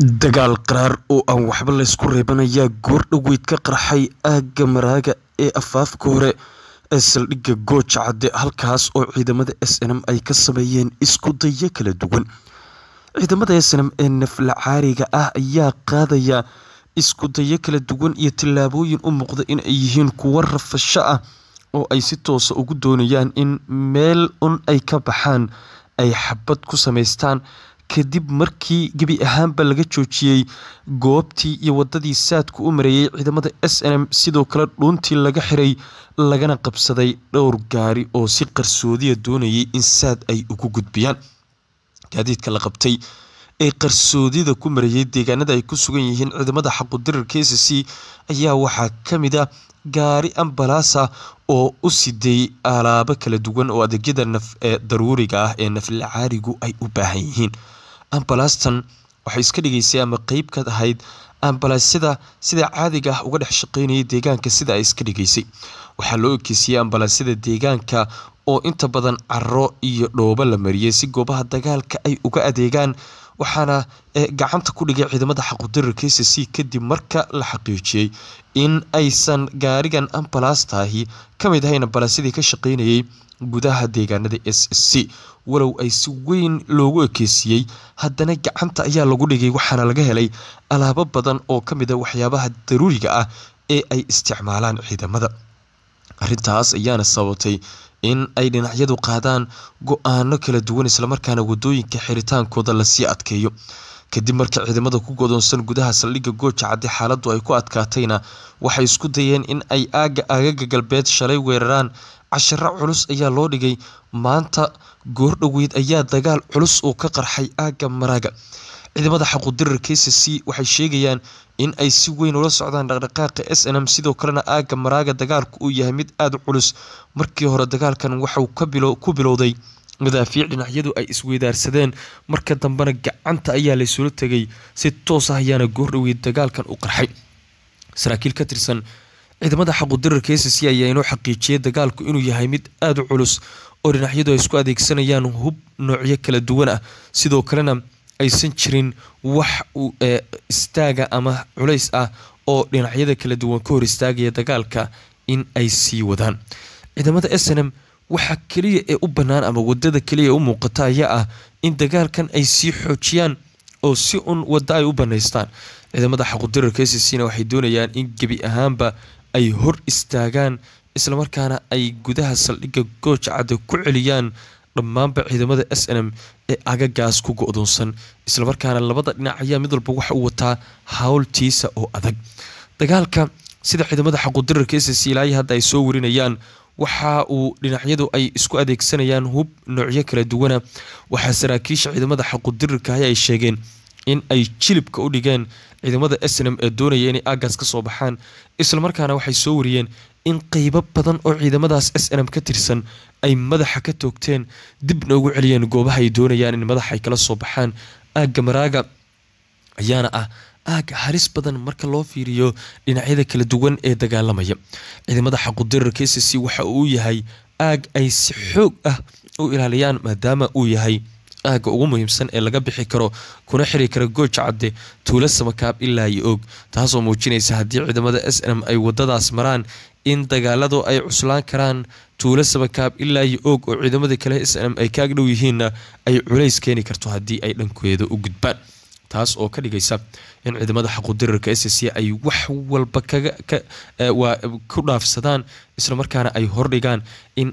dagaal qaraar oo aan waxba laysku reeban goor dhaweyd ka qarxay aagga maraaga ee afaafka hore ee saldhigga gooja cadde halkaas oo ciidamada s n m ay ka sameeyeen isku dayo kala duwan ciidamada s n m ee naflacaariga ah ayaa qaadaya isku dayo kala duwan iyo tallaabooyin u muuqda in ay yihiin kuwo rafasho ah oo ay si toosa ugu doonayaan in meel un ay ka baxaan ay xabad ku samaystaan kadib markii gebi ahaanba laga joojiyey goobtii iyo waddadii saadku u mareeyey ciidamada s n m sidoo kale dhuuntii laga xiray lagana qabsaday dhowr gaari oo si qarsoodiya doonayay in saad ay ugu gudbiyaan gaadiidka la qabtay ee qarsoodida ku marayay deegaanada ay ku sugan yihiin ciidamada xaqudirirka s c ayaa waxaa ka mid a ah gaari ambalaasa oo u siday alaabo kala duwan oo adeegyada naf daruuriga ah ee naflacaarigu ay u baahan yihiin ambalaastan waxay iska dhigaysay ama qeyb ka ahayd ambalaasyada sida caadiga ah uga dhex shaqeynayay deegaanka sida ay iska dhigaysay waxaa loo ekeysiyey ambalaasyada deegaanka oo inta badan caro iyo dhoobo la mariyay si goobaha dagaalka ay uga adeegaan waxaana eh, gacanta ku dhigay ciidamada xaqudirarkaysa c kadib marka la xaqiijiyey in aysan gaarigan ambalastaahi ka mid ahayn ambalansyadii ka shaqaynayay gudaha deegaanada s c walow ay si weyn loogu ekeysiyey haddana gacanta ayaa lagu dhigay waxaana laga helay alaabo badan oo ka mid a ah waxyaabaha daruuriga ah ee ay isticmaalaan ciidamada arintaas ayaana sababtay in ay dhinacyadu qaadaan go-aano kala duwan islamarkaana wadooyinka xiritaankooda lasii adkeeyo kadib markii ciidamada ku godoonsan gudaha saldhigga gooja caddi xaaladu ay ku adkaatayna waxay isku dayeen in ay aaga aagaga galbeed shalay weeraraan casharo culus ayaa loo dhigay maanta goordhoweyd ayaa dagaal culus uu ka qarxay aagga maraaga ciidamada xaqudirra kcc waxay sheegayaan in ay si weyn ula socdaan dhaqdhaqaaqa s n m sidoo kalena aagga maraaga dagaalku uu yahay mid aada culus markii hore dagaalkan waxau ku bilowday madaafiic dhinacyadu ay isweydaarsadeen marka dambena gacanta ayaa laysula tegay si toos ah ayaana goordhowey dagaalkan u qarxay saraakiil ka tirsan ciidamada xaqudirarka ecc ayaa inoo xaqiijiyay dagaalku inuu yahay mid aada u culus oo dhinacyadu ay isku adeegsanayaan hub noocyo kala duwan ah sidoo kalena aysan jirin wax e, istaaga ama culays ah oo dhinacyada kala duwan ka hor istaagaya dagaalka in ay sii wadaan ciidamada m waxa keliya ee u bannaan ama wadada keliya ee u muuqata ayaa ah in dagaalkan ay sii xoojiyaan oo si un wadda ay u bannaystaan ciidamada xaqudirarka s c na waxay doonayaan in gebi ahaanba ay hor istaagaan islamarkaana ay gudaha saldhigga goojcada ku celiyaan dhammaanba ciidamada s n m ee agagaas ku go-doonsan islamarkaana labada dhinac ayaa mid walba waxa uu wataa hawltiisa oo adag dagaalka sida ciidamada xaquudirarka s c ilaayi hadda ay soo warinayaan waxa uu dhinacyadu ay isku adeegsanayaan hub noocyo kala duwana waxaa saraakiisha ciidamada xaquudirirkahi ay sheegeen in ay jilibka u dhigeen ciidamada s n m ee doonaya inay aagaas kasoo baxaan islamarkaana waxay soo wariyeen in qeybo badan oo ciidamadaas s n m ka tirsan ay madaxa ka toogteen dibna ugu celiyeen goobaha ay doonayaan in madaxa ay kala soo baxaan aagga maraaga ayaana ah aaga haris badan marka loo fiiriyo dhinacyada kala duwan ee dagaalamaya ciidamada xaqudirarka s c waxa uu yahay aag ay si xoog ah u ilaaliyaan maadaama uu yahay aagga ugu muhiimsan ee laga bixi karo kuna xiri kara gooja cadde tuulo samakaab ilaa iyo og taasoo muujinaysa haddii ciidamada s n m ay wadadaas maraan in dagaaladu ay cuslaan karaan tuulo sabakaab ilaa iyo oog oo ciidamada kale islam ay kaag dhow yihiinna ay culays keeni karto haddii ay dhankeeda u gudbaan taas oo ka dhigaysa in ciidamada xaquudirarka s c ay wax walba eh, ku dhaafsadaan islamarkaana ay hordhigaan in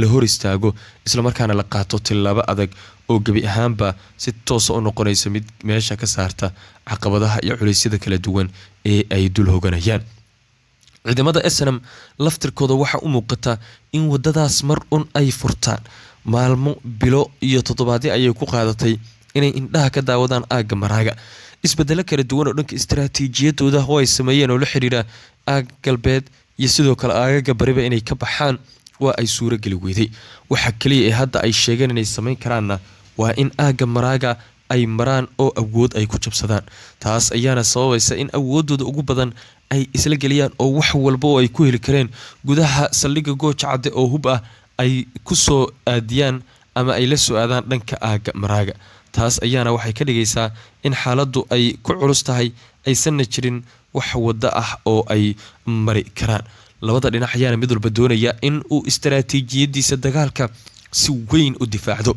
la hor istaago islamarkaana la qaato tillaabo adag oo gebi ahaanba si toosa ah u noqonaysa mid meesha ka saarta caqabadaha iyo culaysyada kala duwan ee ay dul hoganayaan ciidamada snm laftirkooda waxaa u muuqata in wadadaas mar un ay furtaan maalmo bilo iyo toddobaadyo ayay ku qaadatay inay indhaha ka daawadaan aagga maraaga isbedelo kala duwan oo dhanka istaraatiijiyadooda oo ay sameeyeen oo la xiriira aagga galbeed iyo sidoo kale aagaga bariba inay ka baxaan waa ay suurogeli weyday waxa kaliya ee hadda ay sheegeen inay samayn karaanna waa in aagga maraaga ay maraan oo awood ay ku jabsadaan taas ayaana sababaysa in awoodooda ugu badan ay isla geliyaan oo wax walba oo ay ku heli kareen gudaha saldhigga gooja cadde oo hub ah ay ku soo aadiyaan ama ay la soo aadaan dhanka aaga maraaga taas ayaana waxay ka dhigaysaa in xaaladdu ay ku culus tahay aysanna jirin wax waddo ah oo ay mari karaan labada dhinac ayaana mid walba doonaya in uu istaraatiijiyadiisa dagaalka si weyn u difaacdo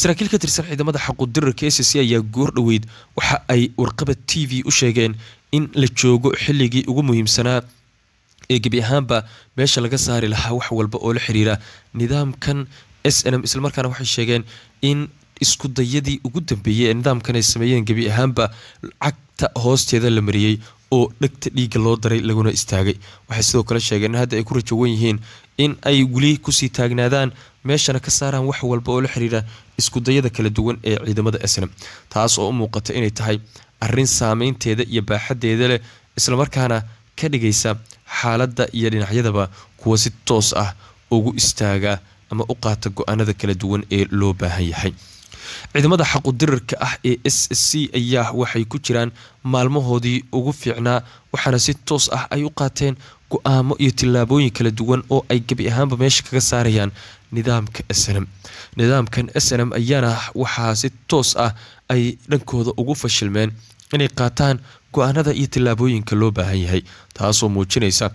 saraakiil ka tirsan ciidamada xaquudirarka s c ayaa goor dhoweyd waxa ay warqaba t v u sheegeen in la joogo xilligii ugu muhiimsanaa ee gebi ahaanba meesha laga saari lahaa wax walba oo la xiriira nidaamkan s n m islamarkaana waxay sheegeen in iskudayadii ugu dambeeyey ee nidaamkan ay sameeyeen gebi ahaanba cagta hoosteeda la mariyey oo dhegta dhiiga loo daray laguna istaagay waxay sidoo kale sheegeen in hadda ay ku rajawan yihiin in ay weli kusii taagnaadaan meeshana ka saaraan wax walba oo la xiriira iskudayada kala duwan ee ciidamada s snm taas oo u muuqata inay tahay arrin saameynteeda iyo baaxaddeeda leh islamarkaana ka dhigaysa xaaladda iyo dhinacyadaba kuwa si toos ah ugu istaaga ama u qaata go-aanada kala duwan ee loo baahan yahay ciidamada xaqudirarka ah ee s c ayaa waxay ku jiraan maalmahoodii ugu fiicnaa waxaana si toos ah ay u qaateen go-aamo iyo tillaabooyin kala duwan oo ay gebi ahaanba meesha kaga saarayaan nidaamka s n m nidaamkan s n m ayaana waxaa si toos ah ay dhankooda ugu fashilmeen inay qaataan go-aanada iyo tillaabooyinka loo baahan yahay taasoo muujinaysa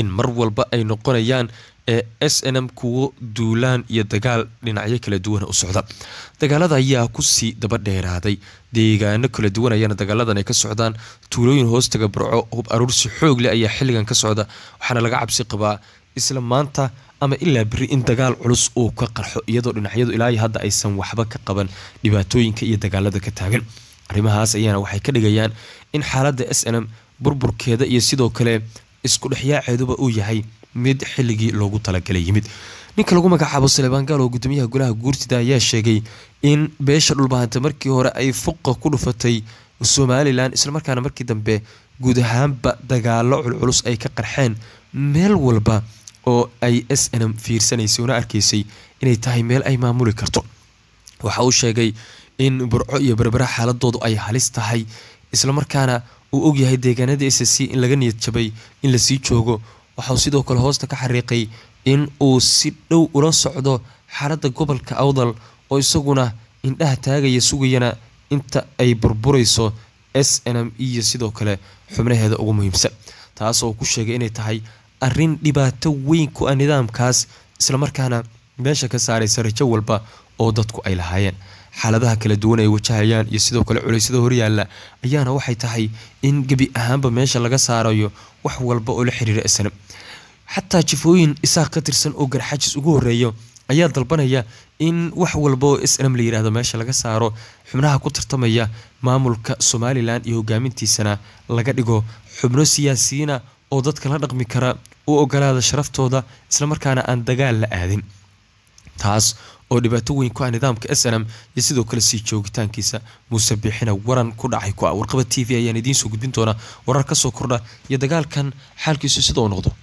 in mar walba ay noqonayaan ee s n m kuwo duulaan iyo dagaal dhinacyo kala duwana u socda dagaalada ayaa kusii daba dheeraaday deegaano kala duwan ayaana dagaaladan ay ka socdaan tuulooyin hoostaga barco hub aruursi xoog leh ayaa xilligan ka socda waxaana laga cabsi qabaa isla maanta ama ilaa beri in dagaal culus uu ka qarxo iyadoo dhinacyadu ilaahi hadda aysan waxba ka qaban dhibaatooyinka iyo dagaalada ka taagan arrimahaas ayaana waxay ka dhigayaan in xaaladda s n m burburkeeda iyo sidoo kale isku dhexyaaceeduba uu yahay mid xilligii loogu talagalay yimid ninka lagu magacaabo salebaan gaalow gudoomiyaha golaha guurtida ayaa sheegay in beesha dhulbahanta markii hore ay fuqa ku dhufatay somalilan islamarkaana markii dambe guud ahaanba dagaalo culculus ay ka qarxeen meel walba oo ay s nm fiirsanaysay una arkaysay inay tahay meel ay maamuli karto waxa uu sheegay in burco iyo berbera xaaladoodu ay halis tahay islamarkaana uu ogyahay deegaanada s c in laga niyad jabay in lasii joogo waxauu sidoo kale hoosta ka xariiqay in uu si dhow ula socdo xaaladda gobolka awdal oo isaguna indhaha taagaya sugayana inta ay burburayso s n m e iyo sidoo kale xubnaheeda ugu muhiimsan taas oo ku sheegay inay tahay arin dhibaato weyn ku ah nidaamkaas islamarkaana meesha ka saaraysa rajo walba oo dadku ay lahaayeen xaaladaha kala duwan ay wajahayaan iyo sidoo kale culaysyada horyaalla ayaana waxay tahay in gebi ahaanba meesha laga saarayo wax walba oo la xiriira isna xataa jifooyin isaaq ka tirsan oo garxajis ugu horeeyo ayaa dalbanaya in wax walba oo snm la yirahdo meesha laga saaro xubnaha ku tartamaya maamulka somalilan iyo hogaamintiisana laga dhigo xubno siyaasiyiina oo dadka la dhaqmi kara u ogolaada sharaftooda islamarkaana aan dagaal la aadin taas oo dhibaato weyn ku ah nidaamka s n m iyo sidoo kale sii joogitaankiisa muuse biixina waran ku dhacay ku ah warqaba t v ayaan idiin soo gudbin doonaa warar ka soo kordha iyo dagaalkan xaalkiisu sidau noqdo